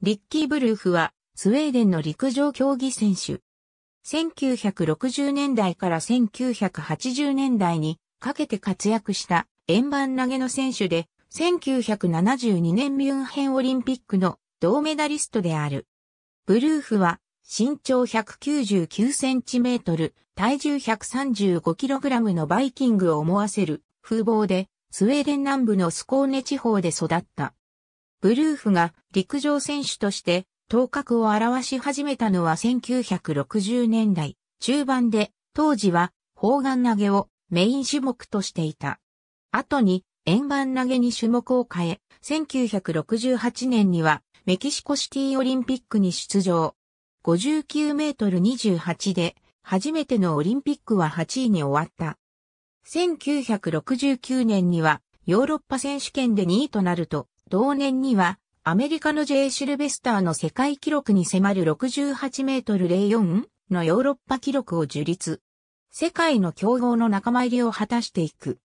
リッキー・ブルーフは、スウェーデンの陸上競技選手。1960年代から1980年代にかけて活躍した円盤投げの選手で、1972年ミュンヘンオリンピックの銅メダリストである。ブルーフは、身長199センチメートル、体重135キログラムのバイキングを思わせる風貌で、スウェーデン南部のスコーネ地方で育った。ブルーフが陸上選手として頭角を現し始めたのは1960年代中盤で当時は砲丸投げをメイン種目としていた。後に円盤投げに種目を変え、1968年にはメキシコシティオリンピックに出場。59メートル28で初めてのオリンピックは8位に終わった。1969年にはヨーロッパ選手権で2位となると同年には、アメリカの J. シルベスターの世界記録に迫る68メートル04のヨーロッパ記録を樹立。世界の競合の仲間入りを果たしていく。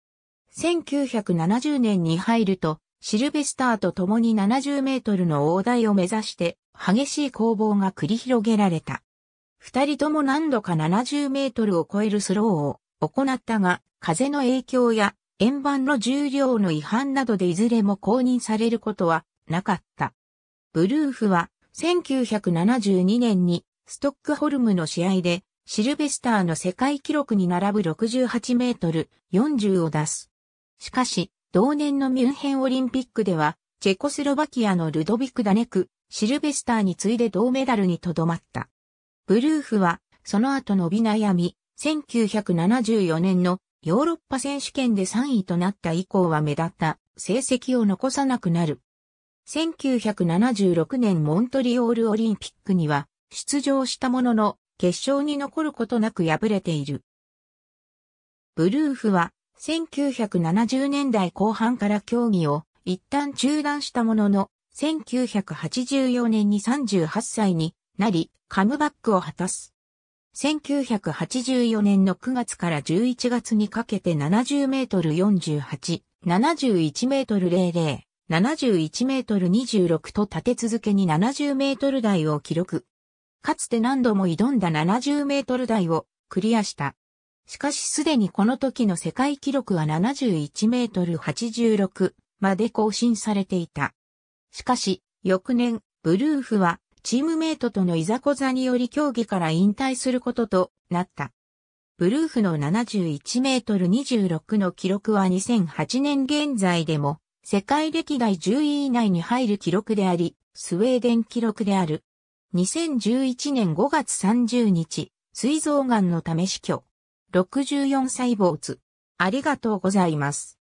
1970年に入ると、シルベスターと共に70メートルの大台を目指して、激しい攻防が繰り広げられた。二人とも何度か70メートルを超えるスローを行ったが、風の影響や円盤の重量の違反などでいずれも公認されることはなかった。ブルーフは1972年にストックホルムの試合でシルベスターの世界記録に並ぶ68メートル40を出す。しかし、同年のミュンヘンオリンピックでは、チェコスロバキアのルドビク・ダネク、シルベスターに次いで銅メダルにとどまった。ブルーフは、その後伸び悩み、1974年のヨーロッパ選手権で3位となった以降は目立った成績を残さなくなる。1976年モントリオールオリンピックには出場したものの決勝に残ることなく敗れている。ブルーフは1970年代後半から競技を一旦中断したものの1984年に38歳になりカムバックを果たす。1984年の9月から11月にかけて70メートル48、71メートル00、71メートル26と立て続けに70メートル台を記録。かつて何度も挑んだ70メートル台をクリアした。しかしすでにこの時の世界記録は71メートル86まで更新されていた。しかし、翌年、ブルーフはチームメイトとのいざこざにより競技から引退することとなった。ブルーフの71メートル26の記録は2008年現在でも世界歴代10位以内に入る記録であり、スウェーデン記録である。2011年5月30日、水臓癌のため死去。64歳坊主。ありがとうございます。